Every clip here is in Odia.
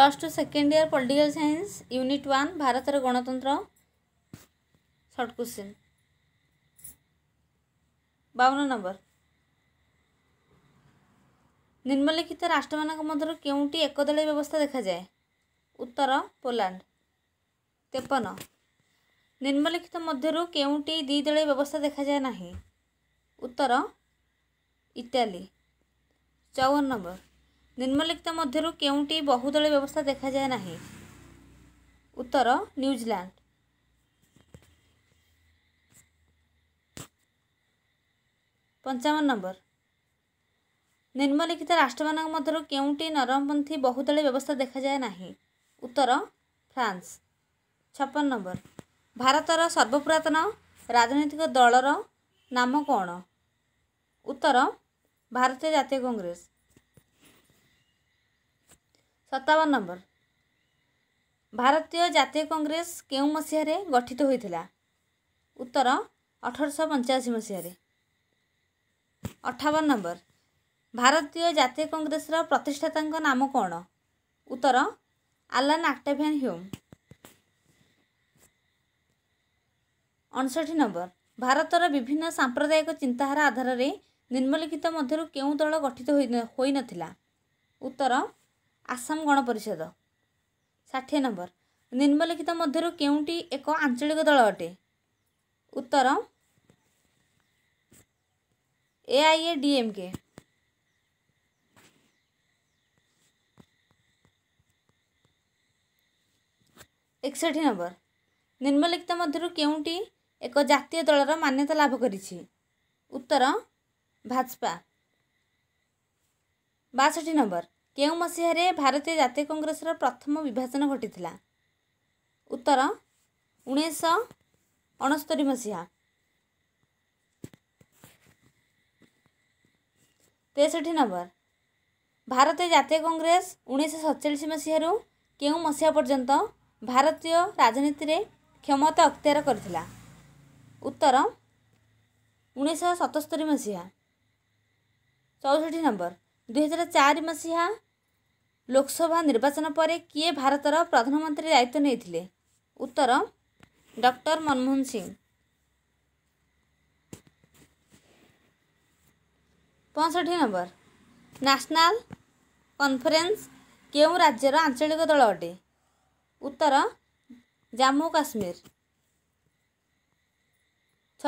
Plus two second year political science unit one ଭାରତର ଗଣତନ୍ତ୍ର ସର୍ଟ କ୍ୱେଶ୍ଚିନ୍ ବାଉନ ନମ୍ବର ନିମ୍ନଲିଖିତ ରାଷ୍ଟ୍ରମାନଙ୍କ ମଧ୍ୟରୁ କେଉଁଟି ଏକଦଳୀୟ ବ୍ୟବସ୍ଥା ଦେଖାଯାଏ ଉତ୍ତର ପୋଲାଣ୍ଡ ତେପନ ନିମ୍ନଲିଖିତ ମଧ୍ୟରୁ କେଉଁଟି ଦ୍ୱିଦଳୀୟ ବ୍ୟବସ୍ଥା ଦେଖାଯାଏ ନାହିଁ ଉତ୍ତର ଇଟାଲୀ ଚଉବନ ନମ୍ବର নিম্নলিখিত মধ্যে কেউটি বহুদলীয় ব্যবস্থা দেখা যায় না উত্তর নিউজিল্যান্ড ପଞ୍ଚାବନ ନମ୍ବର ନିମ୍ନଲିଖିତ ରାଷ୍ଟ୍ରମାନଙ୍କ ମଧ୍ୟରୁ କେଉଁଟି ନରମପନ୍ଥୀ ବହୁଦଳୀୟ ବ୍ୟବସ୍ଥା ଦେଖାଯାଏ ନାହିଁ ଉତ୍ତର ଫ୍ରାନ୍ସ ଛପନ ନମ୍ବର ଭାରତର ସର୍ବପୁରାତନ ରାଜନୈତିକ ଦଳର ନାମ କ'ଣ ଉତ୍ତର ଭାରତୀୟ ଜାତୀୟ କଂଗ୍ରେସ ସତାବନ ନମ୍ବର ଭାରତୀୟ ଜାତୀୟ କଂଗ୍ରେସ କେଉଁ ମସିହାରେ ଗଠିତ ହୋଇଥିଲା ଉତ୍ତର ଅଠରଶହ ପଞ୍ଚାଅଶୀ ମସିହାରେ ଅଠାବନ ନମ୍ବର ଭାରତୀୟ ଜାତୀୟ କଂଗ୍ରେସର ପ୍ରତିଷ୍ଠାତାଙ୍କ ନାମ କ'ଣ ଉତ୍ତର ଆଲାନ୍ ଆକ୍ଟାଭିଆନ୍ ହ୍ୟୁମ୍ ଅଣଷଠି ନମ୍ବର ଭାରତର ବିଭିନ୍ନ ସାମ୍ପ୍ରଦାୟିକ ଚିନ୍ତାଧାରା ଆଧାରରେ ନିମ୍ନଲିଖିତ ମଧ୍ୟରୁ କେଉଁ ଦଳ ଗଠିତ ହୋଇନଥିଲା ଉତ୍ତର ଆସାମ ଗଣପରିଷଦ ଷାଠିଏ ନମ୍ବର ନିମ୍ନଲିଖିତ ମଧ୍ୟରୁ କେଉଁଟି ଏକ ଆଞ୍ଚଳିକ ଦଳ ଅଟେ ଉତ୍ତର ଏ ଏ ଆଇ ଏଆଇଏ କେ ଏକଷଠି ନମ୍ବର ନିମ୍ନଲିଖିତ ମଧ୍ୟରୁ କେଉଁଟି ଏକ ଜାତୀୟ ଦଳର ମାନ୍ୟତା ଲାଭ କରିଛି ଉତ୍ତର ଭାଜପା ବାଷଠି ନମ୍ବର କେଉଁ ମସିହାରେ ଭାରତୀୟ ଜାତୀୟ କଂଗ୍ରେସର ପ୍ରଥମ ବିଭାଜନ ଘଟିଥିଲା ଉତ୍ତର ଉଣେଇଶହ ଅଣସ୍ତରି ମସିହା ତେଷଠି ନମ୍ବର ଭାରତୀୟ ଜାତୀୟ କଂଗ୍ରେସ ଉଣେଇଶହ ସତଚାଳିଶ ମସିହାରୁ କେଉଁ ମସିହା ପର୍ଯ୍ୟନ୍ତ ଭାରତୀୟ ରାଜନୀତିରେ କ୍ଷମତା ଅକ୍ତିଆର କରିଥିଲା ଉତ୍ତର ଉଣେଇଶହ ସତସ୍ତରି ମସିହା ଚଉଷଠି ନମ୍ବର दुई हजार चार मसहा लोकसभा निर्वाचन पर्तर प्रधानमंत्री दायित्व नै उत्तर doctor Manmohan Singh 65 number national conference केही राज्यर आंचलिक दल अटे उत्तर जम्मुकाश्मीर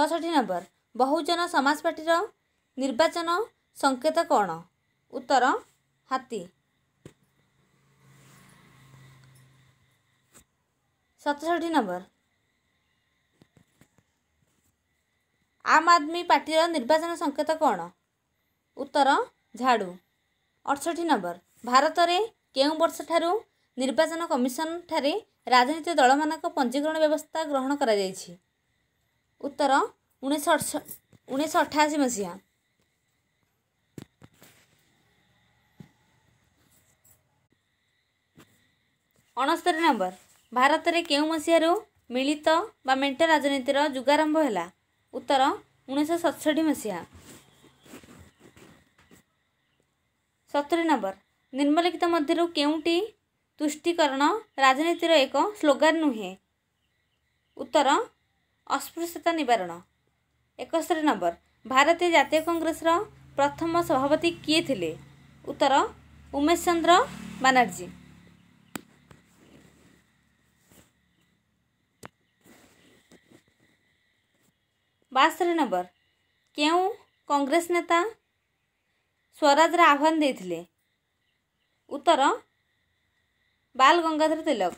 66 नम्बर बहुजन समाज पार्टी निर्वाचन संकेत कन् ଉତ୍ତର ହାତୀ ସତଷଠି ନମ୍ବର ଆମ ଆଦମୀ ପାର୍ଟିର ନିର୍ବାଚନ ସଙ୍କେତ କ'ଣ ଉତ୍ତର ଝାଡ଼ୁ ଅଠଷଠି ନମ୍ବର ଭାରତରେ କେଉଁ ବର୍ଷଠାରୁ ନିର୍ବାଚନ କମିଶନ ଠାରେ ରାଜନୀତି ଦଳମାନଙ୍କ ପଞ୍ଜୀକରଣ ବ୍ୟବସ୍ଥା ଗ୍ରହଣ କରାଯାଇଛି ଉତ୍ତର ଉଣେଇଶହ ଅଠ ଉଣେଇଶହ ଅଠାଅଶୀ ମସିହା ଅଣସ୍ତରୀ ନମ୍ବର ଭାରତରେ କେଉଁ ମସିହାରୁ ମିଳିତ ବା ମେଣ୍ଟ ରାଜନୀତିର ଯୁଗାରମ୍ଭ ହେଲା ଉତ୍ତର ଉଣେଇଶହ ସତଷଠି ମସିହା ସତୁରୀ ନମ୍ବର ନିମ୍ନଲିଖିତ ମଧ୍ୟରୁ କେଉଁଟି ତୁଷ୍ଟିକରଣ ରାଜନୀତିର ଏକ ସ୍ଲୋଗାନ୍ ନୁହେଁ ଉତ୍ତର ଅସ୍ପୃଶ୍ୟତା ନିବାରଣ ଏକସ୍ତରୀ ନମ୍ବର ଭାରତୀୟ ଜାତୀୟ କଂଗ୍ରେସର ପ୍ରଥମ ସଭାପତି କିଏ ଥିଲେ ଉତ୍ତର ଉମେଶ ଚନ୍ଦ୍ର ବାନାର୍ଜୀ ବାସ୍ତରି ନମ୍ବର କେଉଁ କଂଗ୍ରେସ ନେତା ସ୍ୱରାଜରେ ଆହ୍ୱାନ ଦେଇଥିଲେ ଉତ୍ତର ବାଲ ଗଙ୍ଗାଧର ତିଲକ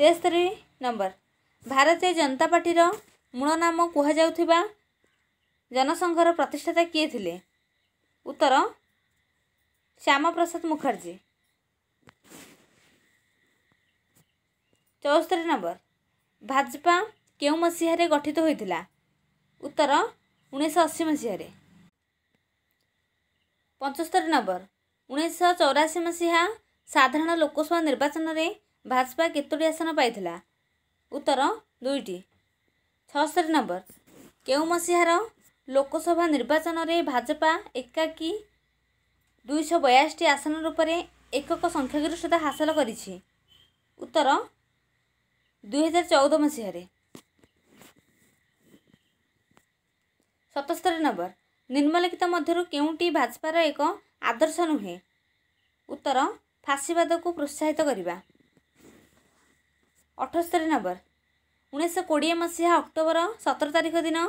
ତେସ୍ତରୀ ନମ୍ବର ଭାରତୀୟ ଜନତା ପାର୍ଟିର ମୂଳ ନାମ କୁହାଯାଉଥିବା ଜନସଂଘର ପ୍ରତିଷ୍ଠାତା କିଏ ଥିଲେ ଉତ୍ତର ଶ୍ୟାମପ୍ରସାଦ ମୁଖାର୍ଜୀ ଚଉସ୍ତରୀ ନମ୍ବର ଭାଜପା କେଉଁ ମସିହାରେ ଗଠିତ ହୋଇଥିଲା ଉତ୍ତର ଉଣେଇଶହ ଅଶୀ ମସିହାରେ ପଞ୍ଚସ୍ତରୀ ନମ୍ବର ଉଣେଇଶହ ଚଉରାଅଶୀ ମସିହା ସାଧାରଣ ଲୋକସଭା ନିର୍ବାଚନରେ ଭାଜପା କେତୋଟି ଆସନ ପାଇଥିଲା ଉତ୍ତର ଦୁଇଟି ଛଅସ୍ତରୀ ନମ୍ବର କେଉଁ ମସିହାର ଲୋକସଭା ନିର୍ବାଚନରେ ଭାଜପା ଏକାକୀ ଦୁଇଶହ ବୟାଅଶୀଟି ଆସନ ରୂପରେ ଏକକ ସଂଖ୍ୟାଗରିଷ୍ଠତା ହାସଲ କରିଛି ଉତ୍ତର ଦୁଇହଜାର ଚଉଦ ମସିହାରେ ସତସ୍ତରି ନମ୍ବର ନିମ୍ନଲିଖିତ ମଧ୍ୟରୁ କେଉଁଟି ଭାଜପାର ଏକ ଆଦର୍ଶ ନୁହେଁ ଉତ୍ତର ଫାଶୀବାଦକୁ ପ୍ରୋତ୍ସାହିତ କରିବା ଅଠସ୍ତରି ନମ୍ବର ଉଣେଇଶହ କୋଡ଼ିଏ ମସିହା ଅକ୍ଟୋବର ସତର ତାରିଖ ଦିନ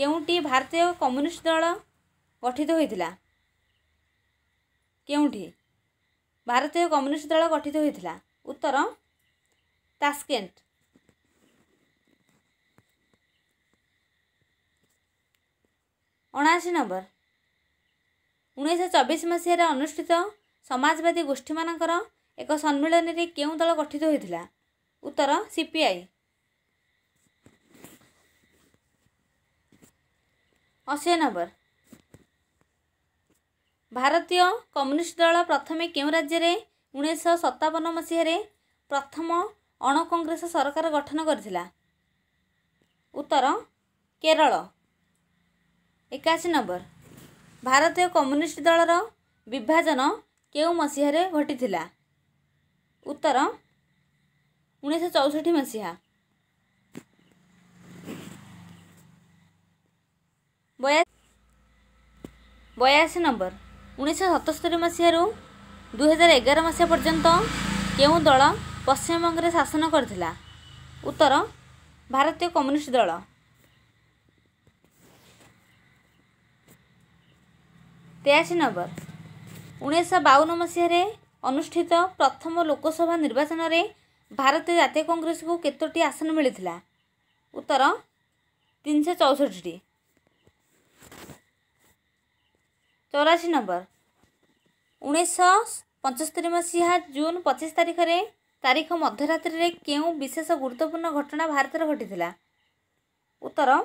କେଉଁଟି ଭାରତୀୟ କମ୍ୟୁନିଷ୍ଟ ଦଳ ଗଠିତ ହୋଇଥିଲା କେଉଁଠି ଭାରତୀୟ କମ୍ୟୁନିଷ୍ଟ ଦଳ ଗଠିତ ହୋଇଥିଲା ଉତ୍ତର das Kind. ଅଣାଅଶୀ ନମ୍ବର ଉଣେଇଶହ ଚବିଶ ମସିହାରେ ଅନୁଷ୍ଠିତ ସମାଜବାଦୀ ଗୋଷ୍ଠୀମାନଙ୍କର ଏକ ସମ୍ମିଳନୀରେ କେଉଁ ଦଳ ଗଠିତ ହୋଇଥିଲା ଉତ୍ତର ସିପିଆଇ ଅଶୀ ନମ୍ବର ଭାରତୀୟ କମ୍ୟୁନିଷ୍ଟ ଦଳ ପ୍ରଥମେ କେଉଁ ରାଜ୍ୟରେ ଉଣେଇଶହ ସତାବନ ମସିହାରେ ପ୍ରଥମ ଅଣ କଂଗ୍ରେସ ସରକାର ଗଠନ କରିଥିଲା ଉତ୍ତର କେରଳ ଏକାଅଶୀ ନମ୍ବର ଭାରତୀୟ କମ୍ୟୁନିଷ୍ଟ ଦଳର ବିଭାଜନ କେଉଁ ମସିହାରେ ଘଟିଥିଲା ଉତ୍ତର ଉଣେଇଶହ ଚଉଷଠି ମସିହା ବୟାଅଶୀ ନମ୍ବର ଉଣେଇଶହ ସତସ୍ତରି ମସିହାରୁ ଦୁଇହଜାର ଏଗାର ମସିହା ପର୍ଯ୍ୟନ୍ତ କେଉଁ ଦଳ ପଶ୍ଚିମବଙ୍ଗରେ ଶାସନ କରିଥିଲା ଉତ୍ତର ଭାରତୀୟ କମ୍ୟୁନିଷ୍ଟ ଦଳ ତେୟାଅଶି ନମ୍ବର ଉଣେଇଶହ ବାଉନ ମସିହାରେ ଅନୁଷ୍ଠିତ ପ୍ରଥମ ଲୋକସଭା ନିର୍ବାଚନରେ ଭାରତୀୟ ଜାତୀୟ କଂଗ୍ରେସକୁ କେତୋଟି ଆସନ ମିଳିଥିଲା ଉତ୍ତର ତିନିଶହ ଚଉଷଠିଟି ଚଉରାଅଶୀ ନମ୍ବର ଉଣେଇଶହ ପଞ୍ଚସ୍ତରୀ ମସିହା ଜୁନ୍ ପଚିଶ ତାରିଖରେ ତାରିଖ ମଧ୍ୟରାତ୍ରିରେ କେଉଁ ବିଶେଷ ଗୁରୁତ୍ୱପୂର୍ଣ୍ଣ ଘଟଣା ଭାରତରେ ଘଟିଥିଲା ଉତ୍ତର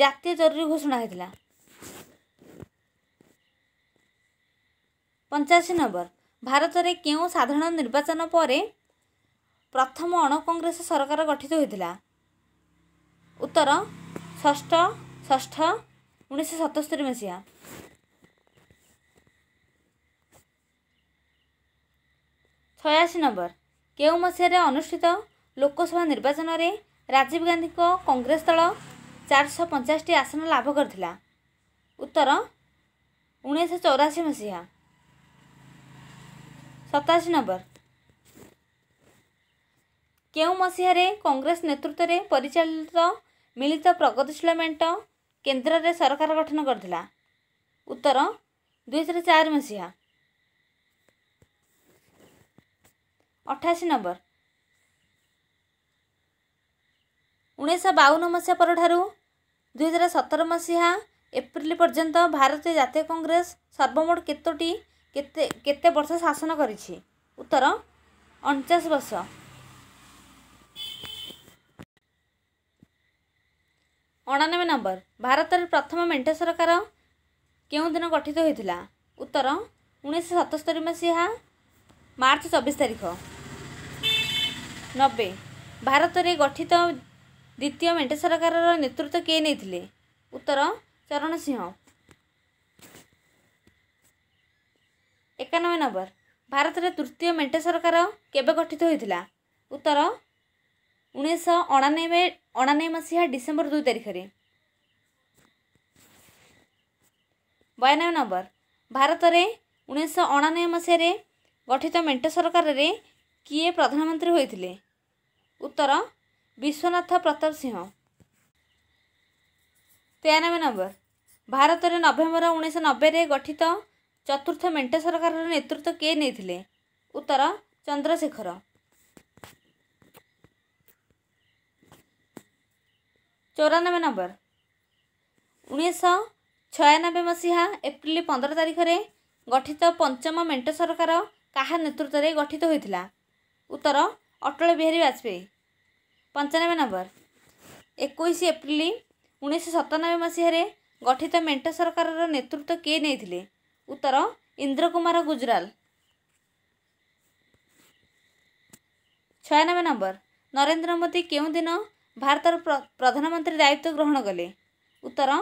ଜାତୀୟ ଜରୁରୀ ଘୋଷଣା ହୋଇଥିଲା ପଞ୍ଚାଅଶୀ ନମ୍ବର ଭାରତରେ କେଉଁ ସାଧାରଣ ନିର୍ବାଚନ ପରେ ପ୍ରଥମ ଅଣକଂଗ୍ରେସ ସରକାର ଗଠିତ ହୋଇଥିଲା ଉତ୍ତର ଷଷ୍ଠ ଷଷ୍ଠ ଉଣେଇଶହ ସତସ୍ତରୀ ମସିହା ଛୟାଅଶୀ ନମ୍ବର କେଉଁ ମସିହାରେ ଅନୁଷ୍ଠିତ ଲୋକସଭା ନିର୍ବାଚନରେ ରାଜୀବ ଗାନ୍ଧୀଙ୍କ କଂଗ୍ରେସ ଦଳ ଚାରିଶହ ପଞ୍ଚାଶଟି ଆସନ ଲାଭ କରିଥିଲା ଉତ୍ତର ଉଣେଇଶହ ଚଉରାଅଶୀ ମସିହା ସତାଅଶୀ ନମ୍ବର କେଉଁ ମସିହାରେ କଂଗ୍ରେସ ନେତୃତ୍ୱରେ ପରିଚାଳିତ ମିଳିତ ପ୍ରଗତିଶୀଳ ମେଣ୍ଟ କେନ୍ଦ୍ରରେ ସରକାର ଗଠନ କରିଥିଲା ଉତ୍ତର ଦୁଇହଜାର ଚାରି ମସିହା ଅଠାଅଶୀ ନମ୍ବର ଉଣେଇଶହ ବାଉନ ମସିହା ପରଠାରୁ ଦୁଇହଜାର ସତର ମସିହା ଏପ୍ରିଲ ପର୍ଯ୍ୟନ୍ତ ଭାରତୀୟ ଜାତୀୟ କଂଗ୍ରେସ ସର୍ବମୋଟ କେତୋଟି କେତେ କେତେ ବର୍ଷ ଶାସନ କରିଛି ଉତ୍ତର ଅଣଚାଶ ବର୍ଷ ଅଣାନବେ ନମ୍ବର ଭାରତରେ ପ୍ରଥମ ମେଣ୍ଟ ସରକାର କେଉଁଦିନ ଗଠିତ ହୋଇଥିଲା ଉତ୍ତର ଉଣେଇଶହ ସତସ୍ତରୀ ମସିହା ମାର୍ଚ୍ଚ ଚବିଶ ତାରିଖ ନବେ ଭାରତରେ ଗଠିତ ଦ୍ୱିତୀୟ ମେଣ୍ଟ ସରକାରର ନେତୃତ୍ୱ କିଏ ନେଇଥିଲେ ଉତ୍ତର ଚରଣ ସିଂହ ଏକାନବେ ନମ୍ବର ଭାରତରେ ତୃତୀୟ ମେଣ୍ଟ ସରକାର କେବେ ଗଠିତ ହୋଇଥିଲା ଉତ୍ତର ଉଣେଇଶହ ଅଣାନବେ ଅଣାନବେ ମସିହା ଡିସେମ୍ବର ଦୁଇ ତାରିଖରେ ବୟାନବେ ନମ୍ବର ଭାରତରେ ଉଣେଇଶହ ଅଣାନବେ ମସିହାରେ ଗଠିତ ମେଣ୍ଟ ସରକାରରେ କିଏ ପ୍ରଧାନମନ୍ତ୍ରୀ ହୋଇଥିଲେ ଉତ୍ତର ବିଶ୍ୱନାଥ ପ୍ରତାପ ସିଂହ ତେୟାନବେ ନମ୍ବର ଭାରତରେ ନଭେମ୍ବର ଉଣେଇଶହ ନବେରେ ଗଠିତ ଚତୁର୍ଥ ମେଣ୍ଟ ସରକାରର ନେତୃତ୍ୱ କିଏ ନେଇଥିଲେ ଉତ୍ତର ଚନ୍ଦ୍ରଶେଖର ଚଉରାନବେ ନମ୍ବର ଉଣେଇଶହ ଛୟାନବେ ମସିହା ଏପ୍ରିଲ ପନ୍ଦର ତାରିଖରେ ଗଠିତ ପଞ୍ଚମ ମେଣ୍ଟ ସରକାର କାହା ନେତୃତ୍ୱରେ ଗଠିତ ହୋଇଥିଲା ଉତ୍ତର ଅଟଳ ବିହାରୀ ବାଜପେୟୀ ପଞ୍ଚାନବେ ନମ୍ବର ଏକୋଇଶ ଏପ୍ରିଲ ଉଣେଇଶହ ସତାନବେ ମସିହାରେ ଗଠିତ ମେଣ୍ଟ ସରକାରର ନେତୃତ୍ୱ କିଏ ନେଇଥିଲେ ଉତ୍ତର ଇନ୍ଦ୍ର କୁମାର ଗୁଜରାଲ ଛୟାନବେ ନମ୍ବର ନରେନ୍ଦ୍ର ମୋଦି କେଉଁଦିନ ଭାରତର ପ୍ରଧାନମନ୍ତ୍ରୀ ଦାୟିତ୍ୱ ଗ୍ରହଣ କଲେ ଉତ୍ତର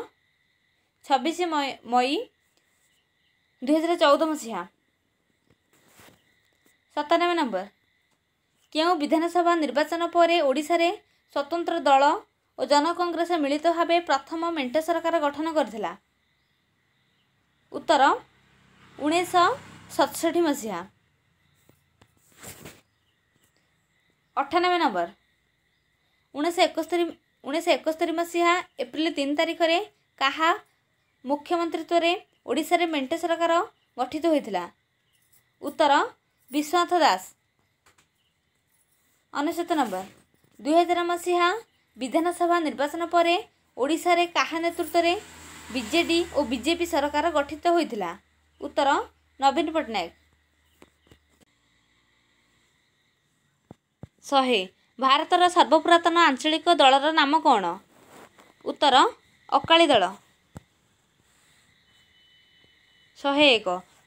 ଛବିଶ ମଇ ଦୁଇହଜାର ଚଉଦ ମସିହା ସତାନବେ ନମ୍ବର କେଉଁ ବିଧାନସଭା ନିର୍ବାଚନ ପରେ ଓଡ଼ିଶାରେ ସ୍ୱତନ୍ତ୍ର ଦଳ ଓ ଜନକଂଗ୍ରେସ ମିଳିତ ଭାବେ ପ୍ରଥମ ମେଣ୍ଟ ସରକାର ଗଠନ କରିଥିଲା ଉତ୍ତର ଉଣେଇଶହ ସତଷଠି ମସିହା ଅଠାନବେ ନମ୍ବର ଉଣେଇଶହ ଏକସ୍ତରି ଉଣେଇଶହ ଏକସ୍ତରି ମସିହା ଏପ୍ରିଲ ତିନି ତାରିଖରେ କାହା ମୁଖ୍ୟମନ୍ତ୍ରୀତ୍ୱରେ ଓଡ଼ିଶାରେ ମେଣ୍ଟ ସରକାର ଗଠିତ ହୋଇଥିଲା ଉତ୍ତର ବିଶ୍ୱନାଥ ଦାସ ଅନେଶ୍ୱତ ନମ୍ବର ଦୁଇହଜାର ମସିହା ବିଧାନସଭା ନିର୍ବାଚନ ପରେ ଓଡ଼ିଶାରେ କାହା ନେତୃତ୍ୱରେ ବିଜେଡ଼ି ଓ ବିଜେପି ସରକାର ଗଠିତ ହୋଇଥିଲା ଉତ୍ତର ନବୀନ ପଟ୍ଟନାୟକ ଶହେ ଭାରତର ସର୍ବପୁରାତନ ଆଞ୍ଚଳିକ ଦଳର ନାମ କ'ଣ ଉତ୍ତର ଅକାଳୀ ଦଳ ଶହେ ଏକ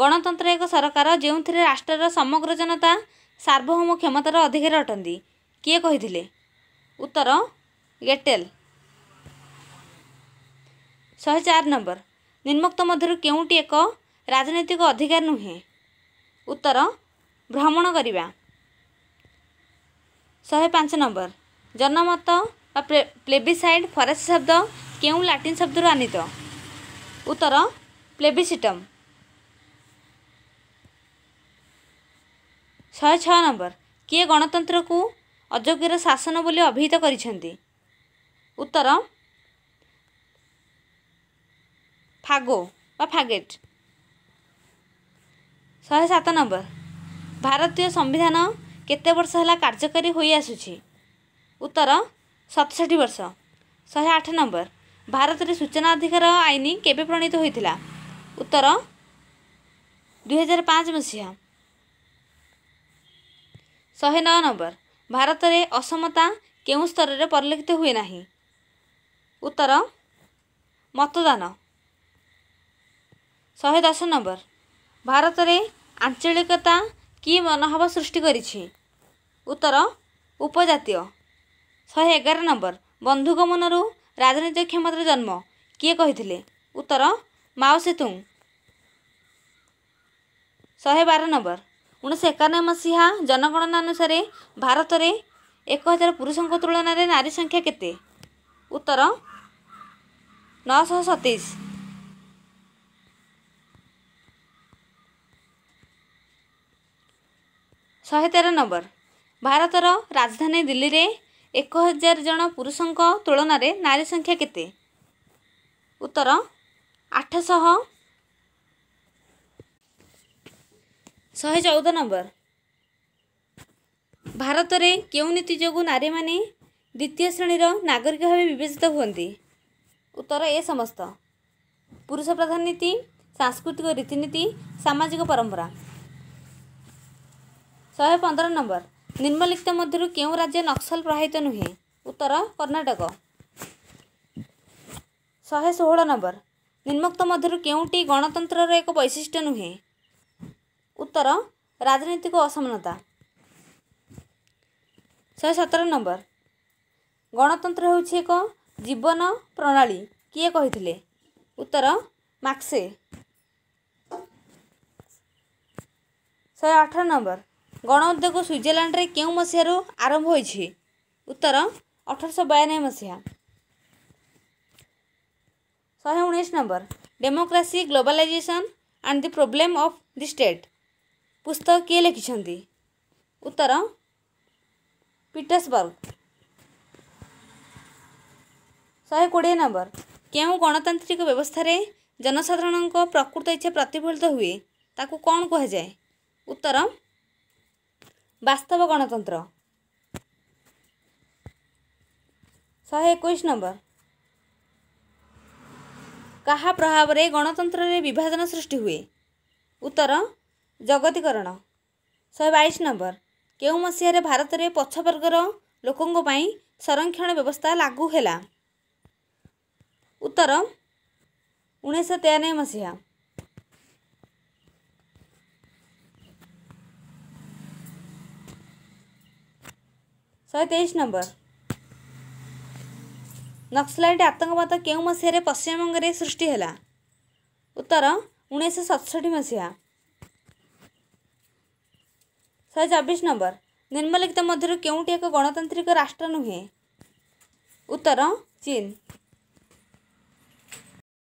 ଗଣତନ୍ତ୍ର ଏକ ସରକାର ଯେଉଁଥିରେ ରାଷ୍ଟ୍ରର ସମଗ୍ର ଜନତା ସାର୍ବଭୌମ କ୍ଷମତାର ଅଧିକାରୀ ଅଟନ୍ତି କିଏ କହିଥିଲେ ଉତ୍ତର ଗେଟେଲ ଶହେ ଚାରି ନମ୍ବର ନିମ୍ନକ୍ତ ମଧ୍ୟରୁ କେଉଁଟି ଏକ ରାଜନୈତିକ ଅଧିକାର ନୁହେଁ ଉତ୍ତର ଭ୍ରମଣ କରିବା ଶହେ ପାଞ୍ଚ ନମ୍ବର ଜନମତ ବା ପ୍ଲେବିସାଇଡ଼ ଫରାସୀ ଶବ୍ଦ କେଉଁ ଲାଟିନ୍ ଶବ୍ଦରୁ ଆନିତ ଉତ୍ତର ପ୍ଲେବିସିଟମ୍ ଶହେ ଛଅ ନମ୍ବର କିଏ ଗଣତନ୍ତ୍ରକୁ ଅଯୋଗ୍ୟର ଶାସନ ବୋଲି ଅଭିହିତ କରିଛନ୍ତି ଉତ୍ତର ଫାଗୋ ବା ଫାଗେଟ ଶହେ ସାତ ନମ୍ବର ଭାରତୀୟ ସମ୍ବିଧାନ କେତେ ବର୍ଷ ହେଲା କାର୍ଯ୍ୟକାରୀ ହୋଇଆସୁଛି ଉତ୍ତର ସତଷଠି ବର୍ଷ ଶହେ ଆଠ ନମ୍ବର ଭାରତରେ ସୂଚନା ଅଧିକାର ଆଇନ କେବେ ପ୍ରଣୀତ ହୋଇଥିଲା ଉତ୍ତର ଦୁଇହଜାର ପାଞ୍ଚ ମସିହା ଶହେ ନଅ ନମ୍ବର ଭାରତରେ ଅସମତା କେଉଁ ସ୍ତରରେ ପରିଲକ୍ଷିତ ହୁଏ ନାହିଁ ଉତ୍ତର ମତଦାନ ଶହେ ଦଶ ନମ୍ବର ଭାରତରେ ଆଞ୍ଚଳିକତା କି ମନୋଭାବ ସୃଷ୍ଟି କରିଛି ଉତ୍ତର ଉପଜାତୀୟ ଶହେ ଏଗାର ନମ୍ବର ବନ୍ଧୁକ ମନରୁ ରାଜନୈତିକ କ୍ଷମତାର ଜନ୍ମ କିଏ କହିଥିଲେ ଉତ୍ତର ମାଓ ସେତୁ ଶହେ ବାର ନମ୍ବର ଉଣେଇଶହ ଏକାନବେ ମସିହା ଜନଗଣନା ଅନୁସାରେ ଭାରତରେ ଏକ ହଜାର ପୁରୁଷଙ୍କ ତୁଳନାରେ ନାରୀ ସଂଖ୍ୟା କେତେ ଉତ୍ତର ନଅଶହ ସତେଇଶ ଶହେ ତେର ନମ୍ବର ଭାରତର ରାଜଧାନୀ ଦିଲ୍ଲୀରେ ଏକ ହଜାର ଜଣ ପୁରୁଷଙ୍କ ତୁଳନାରେ ନାରୀ ସଂଖ୍ୟା କେତେ ଉତ୍ତର ଆଠଶହ ଶହେ ଚଉଦ ନମ୍ବର ଭାରତରେ କେଉଁ ନୀତି ଯୋଗୁଁ ନାରୀମାନେ ଦ୍ୱିତୀୟ ଶ୍ରେଣୀର ନାଗରିକ ଭାବେ ବିବେଚିତ ହୁଅନ୍ତି ଉତ୍ତର ଏ ସମସ୍ତ ପୁରୁଷ ପ୍ରଧାନ ନୀତି ସାଂସ୍କୃତିକ ରୀତିନୀତି ସାମାଜିକ ପରମ୍ପରା ଶହେ ପନ୍ଦର ନମ୍ବର ନିମ୍ନଲିଖିତ ମଧ୍ୟରୁ କେଉଁ ରାଜ୍ୟ ନକ୍ସଲ ପ୍ରଭାବିତ ନୁହେଁ ଉତ୍ତର କର୍ଣ୍ଣାଟକ ଶହେ ଷୋହଳ ନମ୍ବର ନିମ୍ନୋକ୍ତ ମଧ୍ୟରୁ କେଉଁଟି ଗଣତନ୍ତ୍ରର ଏକ ବୈଶିଷ୍ଟ୍ୟ ନୁହେଁ উত্তর রাজনৈতিক অসমানতা ଶହେ ସତର ନମ୍ବର ଗଣତନ୍ତ୍ର ହେଉଛି ଏକ ଜୀବନ ପ୍ରଣାଳୀ କିଏ କହିଥିଲେ ଉତ୍ତର ମାକ୍ସେ ଶହେ ଅଠର ନମ୍ବର ଗଣ ଉଦ୍ୟୋଗ ସ୍ୱିଜରଲ୍ୟାଣ୍ଡରେ କେଉଁ ମସିହାରୁ ଆରମ୍ଭ ହୋଇଛି ଉତ୍ତର ଅଠରଶହ ବୟାନବେ ମସିହା ଶହେ ଉଣେଇଶ number democracy globalisation and the problem of the state पुस्तक किए लिखिंट उत्तर पिटर्सबर्ग शहे कोड़े नंबर क्यों गणतांत्रिक व्यवस्था जनसाधारण प्रकृत इच्छा प्रतिफलित हुए ताकू कौन कह जाए उत्तर बास्तव गणतंत्र शहे एक नंबर का प्रभाव में गणतंत्र विभाजन सृष्टि हुए उत्तर जगतीकरण शिश नम्बर भारत मसहारे भारतले पछवर्ग र संरक्षण व्यवस्था हेला उत्तर उन्े सौ तेयानब्बे मसहा तेइस नम्बर केउ आतङवाद केही मसहार पश्चिमबङ्ग सृष्टिहेला उत्तर उन्स सतसठी मसहा ଶହେ ଚବିଶ ନମ୍ବର ନିମ୍ନଲିଖିତ ମଧ୍ୟରୁ କେଉଁଟି ଏକ ଗଣତାନ୍ତ୍ରିକ ରାଷ୍ଟ୍ର ନୁହେଁ ଉତ୍ତର ଚୀନ